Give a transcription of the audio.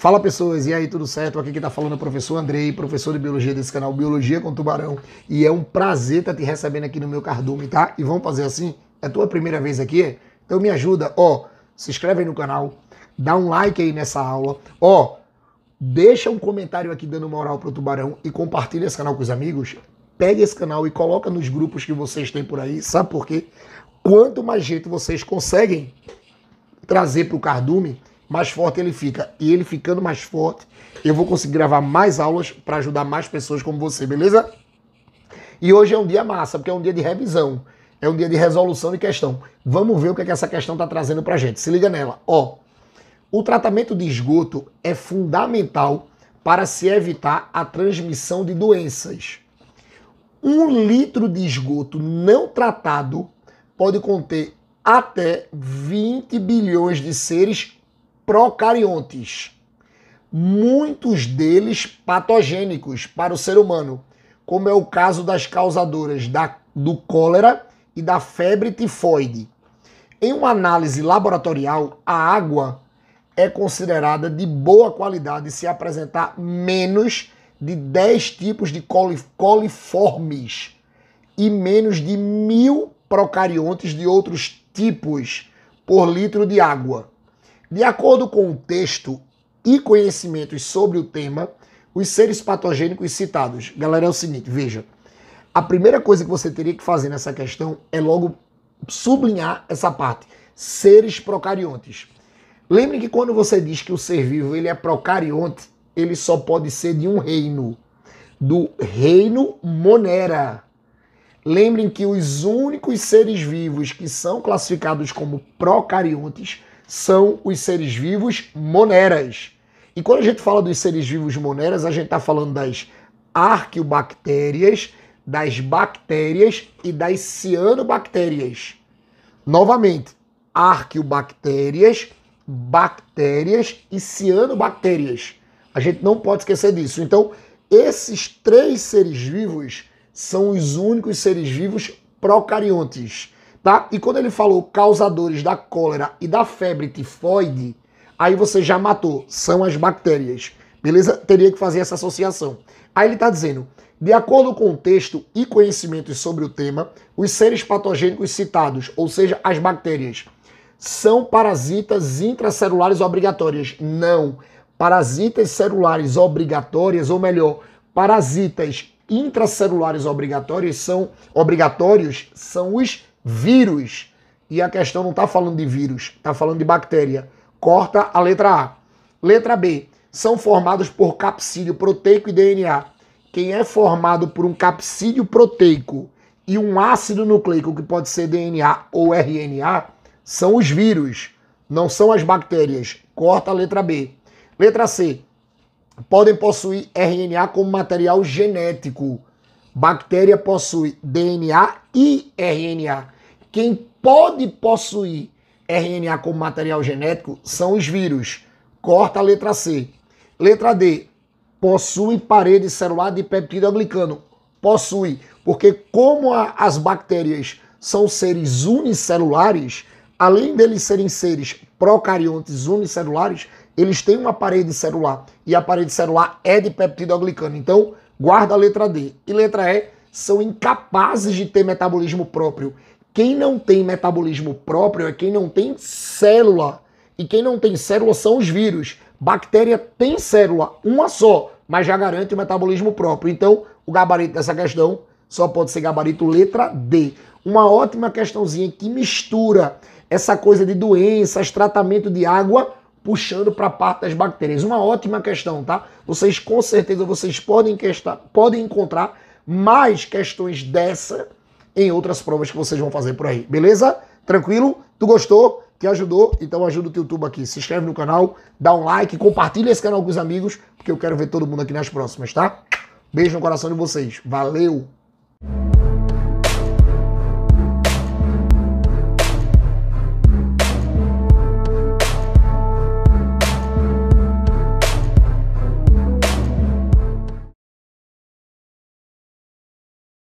Fala pessoas, e aí tudo certo? Aqui que tá falando é o professor Andrei, professor de biologia desse canal Biologia com Tubarão, e é um prazer estar tá te recebendo aqui no meu cardume, tá? E vamos fazer assim? É tua primeira vez aqui? É? Então me ajuda, ó, se inscreve aí no canal, dá um like aí nessa aula, ó, deixa um comentário aqui dando moral pro Tubarão e compartilha esse canal com os amigos. Pega esse canal e coloca nos grupos que vocês têm por aí, sabe por quê? Quanto mais gente vocês conseguem trazer pro cardume, mais forte ele fica. E ele ficando mais forte, eu vou conseguir gravar mais aulas para ajudar mais pessoas como você, beleza? E hoje é um dia massa, porque é um dia de revisão. É um dia de resolução de questão. Vamos ver o que, é que essa questão está trazendo para gente. Se liga nela. Ó, o tratamento de esgoto é fundamental para se evitar a transmissão de doenças. Um litro de esgoto não tratado pode conter até 20 bilhões de seres procariontes, muitos deles patogênicos para o ser humano, como é o caso das causadoras da, do cólera e da febre tifoide. Em uma análise laboratorial, a água é considerada de boa qualidade se apresentar menos de 10 tipos de coliformes e menos de mil procariontes de outros tipos por litro de água. De acordo com o texto e conhecimentos sobre o tema, os seres patogênicos citados. Galera, é o seguinte, veja. A primeira coisa que você teria que fazer nessa questão é logo sublinhar essa parte. Seres procariontes. Lembre que quando você diz que o ser vivo ele é procarionte, ele só pode ser de um reino, do reino Monera. Lembrem que os únicos seres vivos que são classificados como procariontes são os seres vivos moneras. E quando a gente fala dos seres vivos moneras, a gente está falando das arqueobactérias, das bactérias e das cianobactérias. Novamente, arqueobactérias, bactérias e cianobactérias. A gente não pode esquecer disso. Então, esses três seres vivos são os únicos seres vivos procariontes tá? E quando ele falou causadores da cólera e da febre tifoide, aí você já matou, são as bactérias. Beleza? Teria que fazer essa associação. Aí ele está dizendo: de acordo com o texto e conhecimentos sobre o tema, os seres patogênicos citados, ou seja, as bactérias, são parasitas intracelulares obrigatórias. Não. Parasitas celulares obrigatórias, ou melhor, parasitas intracelulares obrigatórios são obrigatórios são os vírus. E a questão não está falando de vírus, está falando de bactéria. Corta a letra A. Letra B. São formados por capsídeo proteico e DNA. Quem é formado por um capsídeo proteico e um ácido nucleico, que pode ser DNA ou RNA, são os vírus, não são as bactérias. Corta a letra B. Letra C. Podem possuir RNA como material genético. Bactéria possui DNA e RNA. Quem pode possuir RNA como material genético são os vírus. Corta a letra C. Letra D. Possui parede celular de peptídeo glicano. Possui, porque como a, as bactérias são seres unicelulares, além deles serem seres procariontes unicelulares, eles têm uma parede celular e a parede celular é de peptídeo glicano. Então, guarda a letra D e letra E são incapazes de ter metabolismo próprio. Quem não tem metabolismo próprio é quem não tem célula. E quem não tem célula são os vírus. Bactéria tem célula, uma só, mas já garante o metabolismo próprio. Então, o gabarito dessa questão só pode ser gabarito letra D. Uma ótima questãozinha que mistura essa coisa de doenças, tratamento de água puxando para a parte das bactérias. Uma ótima questão, tá? Vocês com certeza vocês podem, questar, podem encontrar mais questões dessa em outras provas que vocês vão fazer por aí, beleza? Tranquilo? Tu gostou? Te ajudou? Então ajuda o teu aqui. Se inscreve no canal, dá um like, compartilha esse canal com os amigos, porque eu quero ver todo mundo aqui nas próximas, tá? Beijo no coração de vocês. Valeu!